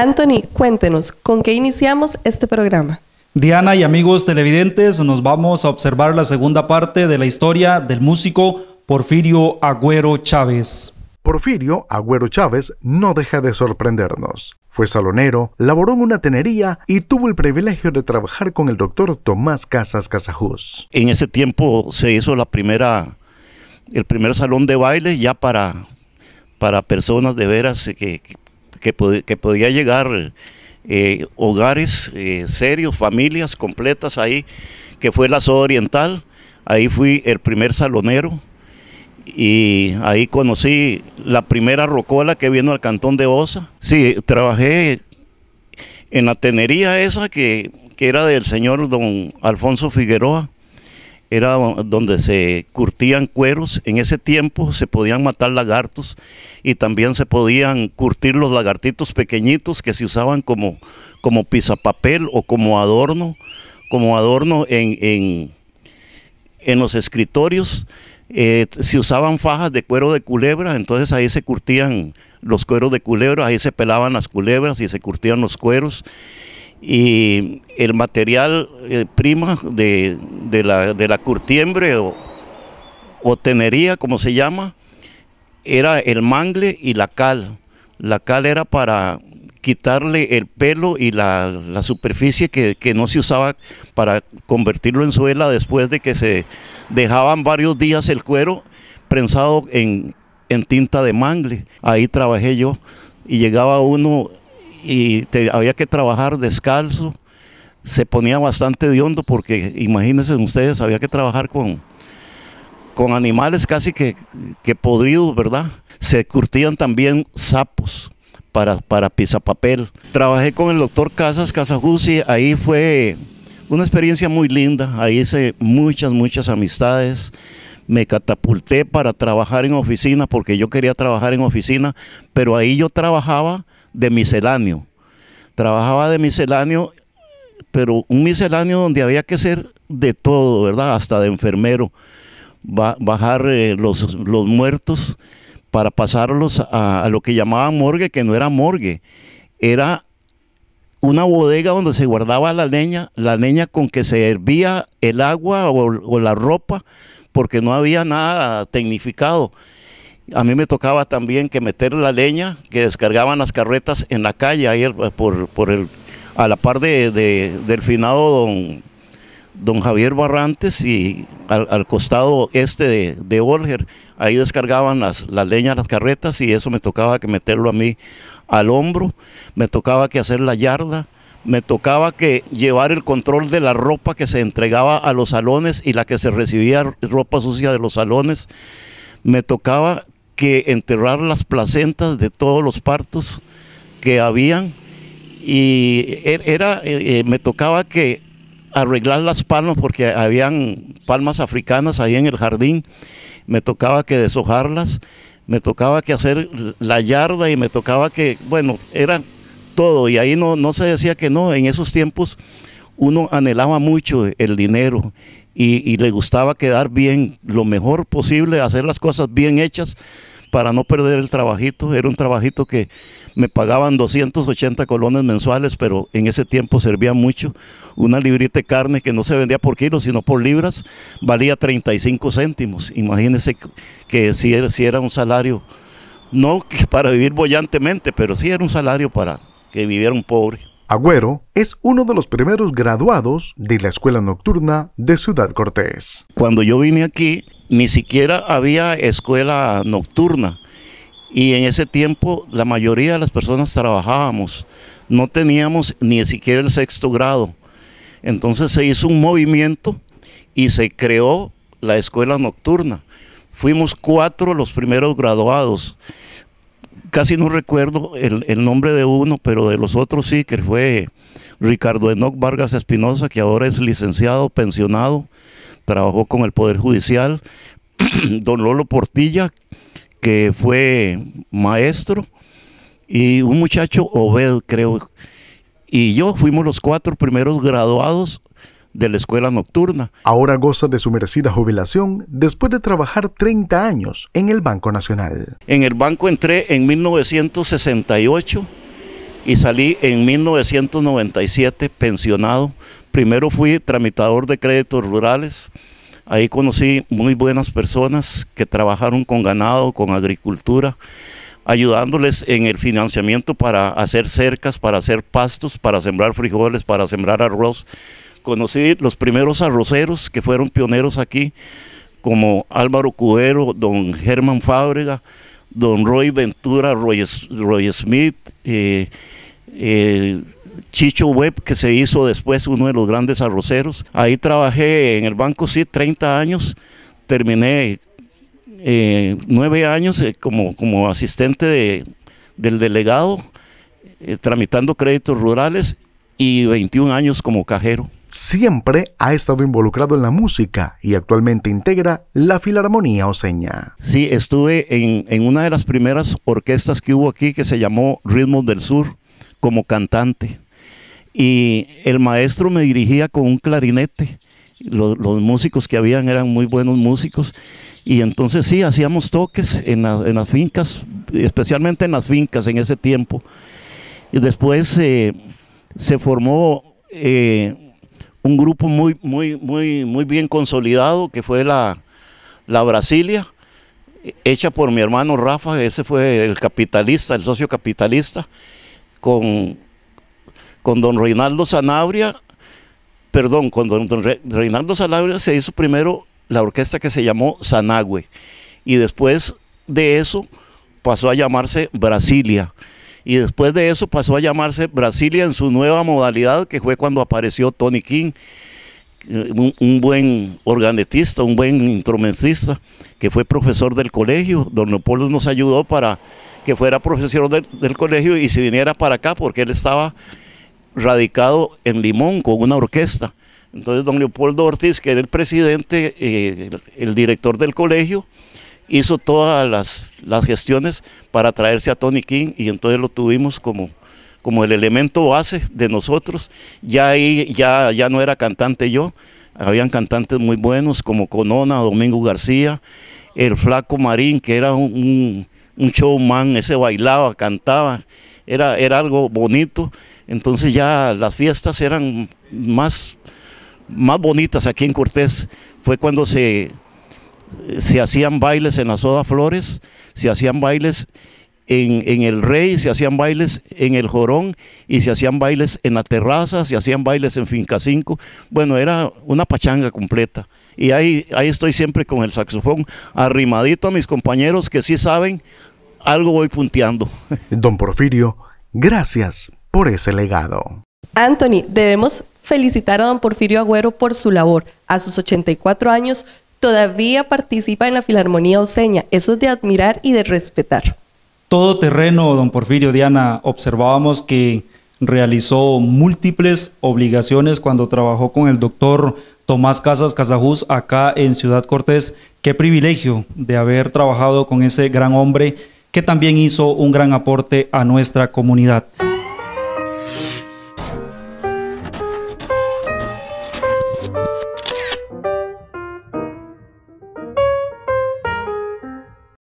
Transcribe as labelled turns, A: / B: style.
A: Anthony, cuéntenos, ¿con qué iniciamos este programa? Diana y amigos televidentes, nos vamos a observar la segunda parte de la historia del músico Porfirio Agüero Chávez. Porfirio Agüero Chávez no deja de sorprendernos. Fue salonero, laboró en una tenería y tuvo el privilegio de trabajar con el doctor Tomás Casas Casajús. En ese tiempo se hizo la primera, el primer salón de baile ya para, para personas de veras que, que, podía llegar eh, hogares eh, serios, familias completas ahí, que fue la zona Oriental. Ahí fui el primer salonero y ahí conocí la primera rocola que vino al cantón de Osa. Sí, trabajé en la tenería esa que, que era del señor don Alfonso Figueroa era donde se curtían cueros. En ese tiempo se podían matar lagartos y también se podían curtir los lagartitos pequeñitos que se usaban como, como pizapapel o como adorno, como adorno en, los escritorios. Eh, se usaban fajas de cuero de culebra, entonces ahí se curtían los cueros de culebra, ahí se pelaban las culebras y se curtían los cueros y el material eh, prima de, la, de, la, curtiembre o, tenería, como se llama, era el mangle y la cal. La cal era para quitarle el pelo y la, superficie que, no se usaba para convertirlo en suela después de que se dejaban varios días el cuero prensado en, en tinta de mangle. Ahí trabajé yo y llegaba uno y te, había que trabajar descalzo. Se ponía bastante de hondo porque, imagínense ustedes, había que trabajar con, con animales casi que, que podridos, ¿verdad? Se curtían también sapos para, para pisapapel. Trabajé con el doctor Casas Casajusi, ahí fue una experiencia muy linda, ahí hice muchas, muchas amistades. Me catapulté para trabajar en oficina porque yo quería trabajar en oficina, pero ahí yo trabajaba de misceláneo. Trabajaba de misceláneo, pero un misceláneo donde había que ser de todo, ¿verdad? Hasta de enfermero, bajar eh, los, los, muertos para pasarlos a, lo que llamaban morgue, que no era morgue, era una bodega donde se guardaba la leña, la leña con que se hervía el agua o la ropa, porque no había nada tecnificado. A mí me tocaba también que meter la leña que descargaban las carretas en la calle, ahí por, el, a la par de, del finado don, don Javier Barrantes y al, costado este de, de, ahí descargaban las, las leñas, las carretas y eso me tocaba que meterlo a mí al hombro, me tocaba que hacer la yarda, me tocaba que llevar el control de la ropa que se entregaba a los salones y la que se recibía ropa sucia de los salones, me tocaba que enterrar las placentas de todos los partos que habían y er, era, eh, eh, me tocaba que arreglar las palmas porque habían palmas africanas ahí en el jardín, me tocaba que deshojarlas, me tocaba que hacer la yarda y me tocaba que, bueno, era todo y ahí no, no se decía que no, en esos tiempos uno anhelaba mucho el dinero y le gustaba quedar bien, lo mejor posible, hacer las cosas bien hechas para no perder el trabajito. Era un trabajito que me pagaban 280 colones mensuales, pero en ese tiempo servía mucho. Una librita de carne que no se vendía por kilos, sino por libras, valía 35 céntimos. Imagínense que si era, si era un salario, no para vivir bollantemente, pero sí era un salario para que viviera un pobre. Agüero es uno de los primeros graduados de la escuela nocturna de Ciudad Cortés. Cuando yo vine aquí, ni siquiera había escuela nocturna y en ese tiempo la mayoría de las personas trabajábamos, no teníamos ni siquiera el sexto grado. Entonces se hizo un movimiento y se creó la escuela nocturna. Fuimos cuatro los primeros graduados. Casi no recuerdo el, nombre de uno, pero de los otros sí, que fue Ricardo Enoc Vargas Espinosa, que ahora es licenciado, pensionado, trabajó con el Poder Judicial, don Lolo Portilla, que fue maestro, y un muchacho, Obed, creo, y yo fuimos los cuatro primeros graduados de la escuela nocturna. Ahora goza de su merecida jubilación después de trabajar 30 años en el Banco Nacional. En el banco entré en 1968 y salí en 1997 pensionado primero fui tramitador de créditos rurales. Ahí conocí muy buenas personas que trabajaron con ganado, con agricultura, ayudándoles en el financiamiento para hacer cercas, para hacer pastos, para sembrar frijoles, para sembrar arroz. Conocí los primeros arroceros que fueron pioneros aquí, como Álvaro Cubero, don Germán Fábrega, don Roy Ventura, Roy, Smith. Eh, eh, Chicho Webb, que se hizo después uno de los grandes arroceros. Ahí trabajé en el banco, sí, 30 años. Terminé eh, nueve años eh, como, asistente del delegado, eh, tramitando créditos rurales y 21 años como cajero. Siempre ha estado involucrado en la música y actualmente integra la Filarmonía Oseña. Sí, estuve en, en una de las primeras orquestas que hubo aquí que se llamó Ritmos del Sur como cantante y el maestro me dirigía con un clarinete. Los, músicos que habían eran muy buenos músicos y entonces sí, hacíamos toques en, las fincas, especialmente en las fincas en ese tiempo. Y después eh, se formó eh, un grupo muy, muy, muy, muy bien consolidado que fue la Brasilia, hecha por mi hermano Rafa, ese fue el capitalista, el socio capitalista, con con don Reinaldo Sanabria, perdón, con don, Reinaldo Sanabria se hizo primero la orquesta que se llamó Sanagüe y después de eso pasó a llamarse Brasilia y después de eso pasó a llamarse Brasilia en su nueva modalidad que fue cuando apareció Tony King. Eh, un, buen organetista, un buen instrumentista, que fue profesor del colegio. Don Leopoldo nos ayudó para que fuera profesor del colegio y se viniera para acá porque él estaba radicado en Limón con una orquesta. Entonces don Leopoldo Ortiz, que era el presidente, eh, el, director del colegio, hizo todas las, gestiones para traerse a Tony King y entonces lo tuvimos como, como el elemento base de nosotros. Ya ya, ya no era cantante yo, habían cantantes muy buenos como Conona, Domingo García, el Flaco Marín, que era un, un, un showman, ese bailaba, cantaba, era, era algo bonito. Entonces ya las fiestas eran más, más bonitas aquí en Cortés. Fue cuando se, se hacían bailes en la Soda Flores, se hacían bailes en, el Rey, se hacían bailes en el Jorón y se hacían bailes en la terraza, se hacían bailes en Finca Cinco. Bueno, era una pachanga completa. Y ahí, ahí estoy siempre con el saxofón arrimadito a mis compañeros que sí saben, algo voy punteando. Don Porfirio, gracias por ese legado. Anthony, debemos felicitar a don Porfirio Agüero por su labor. A sus 84 años todavía participa en la Filarmonía oceña Eso es de admirar y de respetar. Todo terreno, don Porfirio Diana, observábamos que realizó múltiples obligaciones cuando trabajó con el doctor Tomás Casas Casajús acá en Ciudad Cortés. Qué privilegio de haber trabajado con ese gran hombre que también hizo un gran aporte a nuestra comunidad.